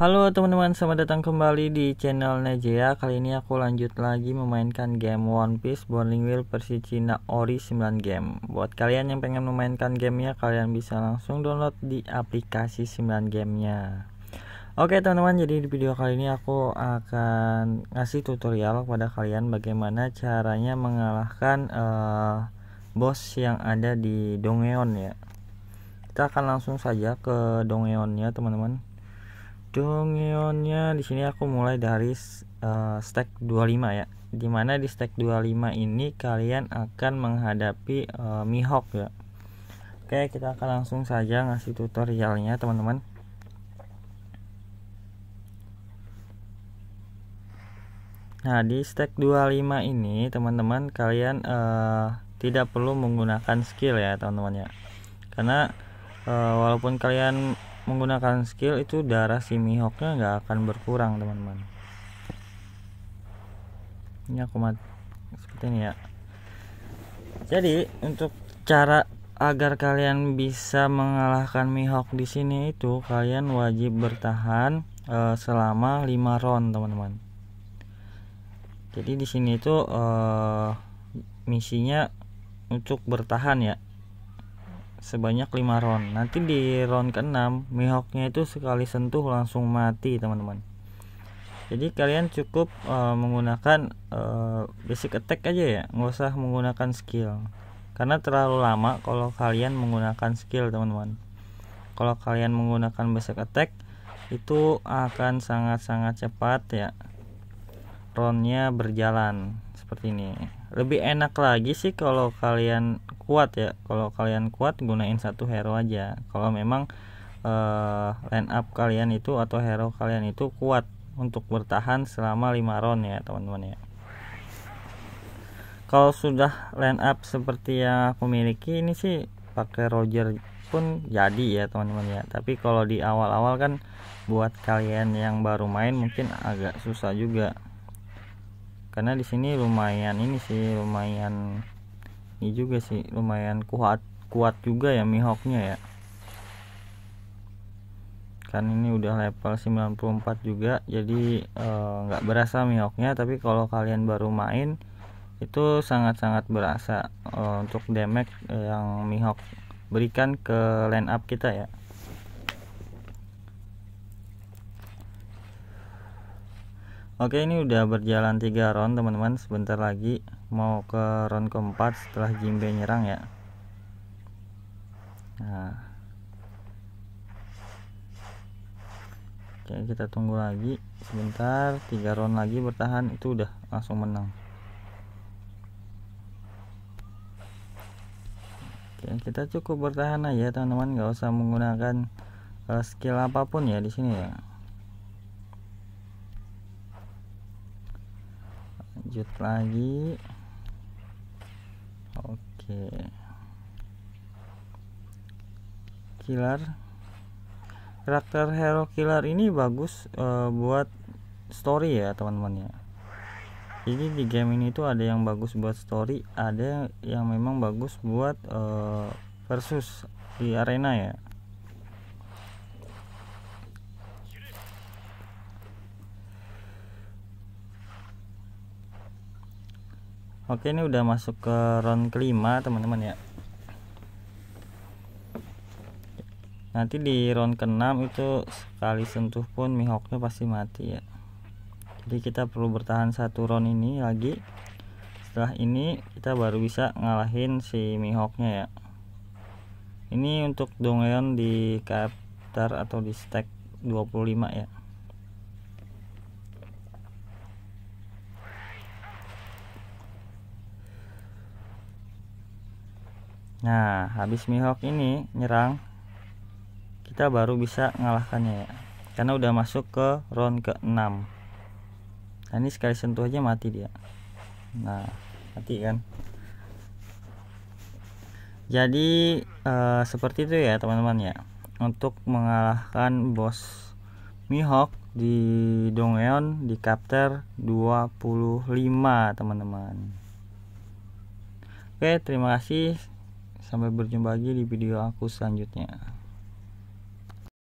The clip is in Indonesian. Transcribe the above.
Halo teman-teman, selamat datang kembali di channel Nejea Kali ini aku lanjut lagi memainkan game One Piece Bowling Wheel versi Cina Ori 9 game Buat kalian yang pengen memainkan gamenya, kalian bisa langsung download di aplikasi 9 gamenya Oke teman-teman, jadi di video kali ini aku akan ngasih tutorial kepada kalian bagaimana caranya mengalahkan uh, eh, bos yang ada di Dongeon ya Kita akan langsung saja ke Dongeonnya teman-teman Dongionnya di sini aku mulai dari uh, stack 25 ya. Dimana di stack 25 ini kalian akan menghadapi uh, Mihawk ya. Oke, kita akan langsung saja ngasih tutorialnya teman-teman. Nah, di stack 25 ini teman-teman kalian uh, tidak perlu menggunakan skill ya, teman-teman ya. Karena uh, walaupun kalian menggunakan skill itu darah si mihawknya nggak akan berkurang teman-teman ini aku mat seperti ini ya jadi untuk cara agar kalian bisa mengalahkan mihawk di sini itu kalian wajib bertahan e, selama 5 round teman-teman jadi di sini itu e, misinya untuk bertahan ya sebanyak 5 round. Nanti di round ke-6 Mihawknya itu sekali sentuh langsung mati, teman-teman. Jadi kalian cukup uh, menggunakan uh, basic attack aja ya, nggak usah menggunakan skill. Karena terlalu lama kalau kalian menggunakan skill, teman-teman. Kalau kalian menggunakan basic attack itu akan sangat-sangat cepat ya. Roundnya berjalan seperti ini. Lebih enak lagi sih kalau kalian kuat ya kalau kalian kuat gunain satu hero aja kalau memang uh, eh, line up kalian itu atau hero kalian itu kuat untuk bertahan selama 5 round ya teman-teman ya kalau sudah line up seperti yang aku miliki ini sih pakai Roger pun jadi ya teman-teman ya tapi kalau di awal-awal kan buat kalian yang baru main mungkin agak susah juga karena di sini lumayan ini sih lumayan ini juga sih lumayan kuat kuat juga ya mihoknya ya kan ini udah level 94 juga jadi eh, nggak e, berasa mihoknya tapi kalau kalian baru main itu sangat-sangat berasa e, untuk damage yang mihok berikan ke line up kita ya Oke ini udah berjalan 3 round teman-teman sebentar lagi mau ke round keempat setelah Jimbe nyerang ya nah oke kita tunggu lagi sebentar tiga round lagi bertahan itu udah langsung menang oke kita cukup bertahan aja teman-teman nggak usah menggunakan eh, skill apapun ya di sini ya lanjut lagi oke killer karakter hero killer ini bagus uh, buat story ya teman-teman ya jadi di game ini tuh ada yang bagus buat story ada yang memang bagus buat uh, versus di arena ya Oke ini udah masuk ke round kelima teman-teman ya Nanti di round keenam itu sekali sentuh pun mihoknya pasti mati ya Jadi kita perlu bertahan satu round ini lagi Setelah ini kita baru bisa ngalahin si mihoknya ya Ini untuk dongeon di capture atau di stack 25 ya Nah, habis Mihawk ini nyerang, kita baru bisa ngalahkannya ya. Karena udah masuk ke round ke-6. Nah, ini sekali sentuh aja mati dia. Nah, mati kan. Jadi eh, seperti itu ya, teman-teman ya. Untuk mengalahkan bos Mihawk di Dongeon di Capture 25, teman-teman. Oke, terima kasih. Sampai berjumpa lagi di video aku selanjutnya.